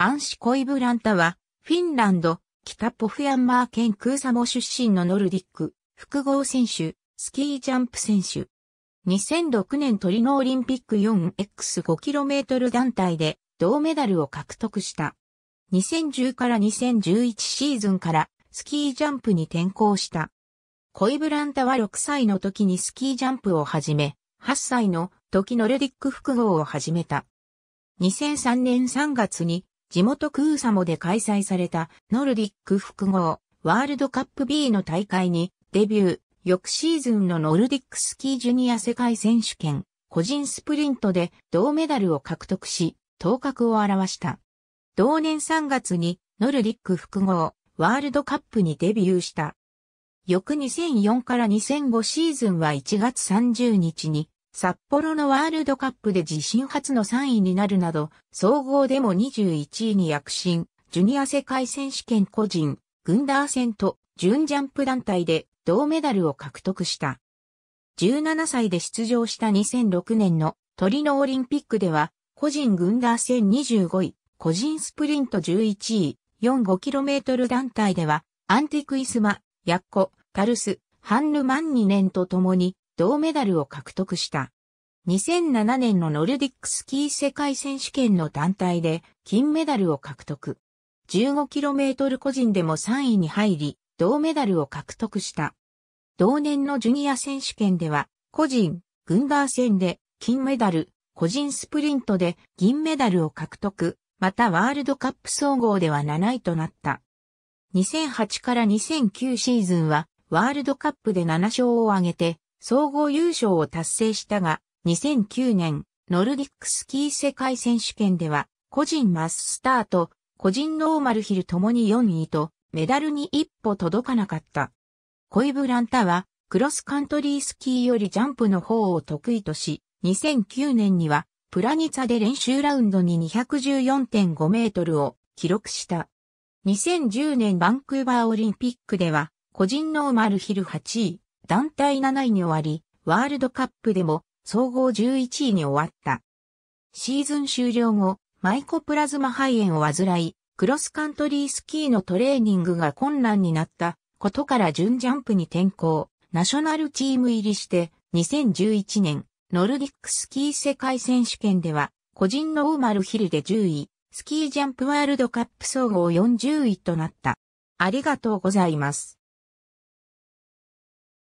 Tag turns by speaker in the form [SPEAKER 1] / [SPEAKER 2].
[SPEAKER 1] アンシ・コイブランタは、フィンランド、北ポフヤンマー県クーサモ出身のノルディック、複合選手、スキージャンプ選手。2006年トリノオリンピック 4x5km 団体で銅メダルを獲得した。2010から2011シーズンからスキージャンプに転向した。コイブランタは6歳の時にスキージャンプを始め、8歳の時ノルディック複合を始めた。2003年3月に地元クーサモで開催されたノルディック複合ワールドカップ B の大会にデビュー、翌シーズンのノルディックスキージュニア世界選手権個人スプリントで銅メダルを獲得し、頭角を現した。同年3月にノルディック複合ワールドカップにデビューした。翌2004から2005シーズンは1月30日に札幌のワールドカップで自身初の3位になるなど、総合でも21位に躍進、ジュニア世界選手権個人、軍ダー戦と、準ジャンプ団体で銅メダルを獲得した。17歳で出場した2006年のトリノオリンピックでは、個人軍ダー戦25位、個人スプリント11位、45km 団体では、アンティクイスマ、ヤッコ、タルス、ハンルマン2年と共に銅メダルを獲得した。2007年のノルディックスキー世界選手権の団体で金メダルを獲得。15km 個人でも3位に入り、銅メダルを獲得した。同年のジュニア選手権では、個人、軍ダー戦で金メダル、個人スプリントで銀メダルを獲得、またワールドカップ総合では7位となった。2008から2009シーズンは、ワールドカップで7勝を挙げて、総合優勝を達成したが、2009年、ノルディックスキー世界選手権では、個人マススタート、個人ノーマルヒルともに4位と、メダルに一歩届かなかった。コイブランタは、クロスカントリースキーよりジャンプの方を得意とし、2009年には、プラニツァで練習ラウンドに214.5メートルを記録した。2010年バンクーバーオリンピックでは、個人ノーマルヒル8位、団体7位に終わり、ワールドカップでも総合11位に終わった。シーズン終了後、マイコプラズマ肺炎を患い、クロスカントリースキーのトレーニングが困難になったことから準ジャンプに転向、ナショナルチーム入りして2011年ノルディックスキー世界選手権では個人のオーマルヒルで10位、スキージャンプワールドカップ総合40位となった。ありがとうございます。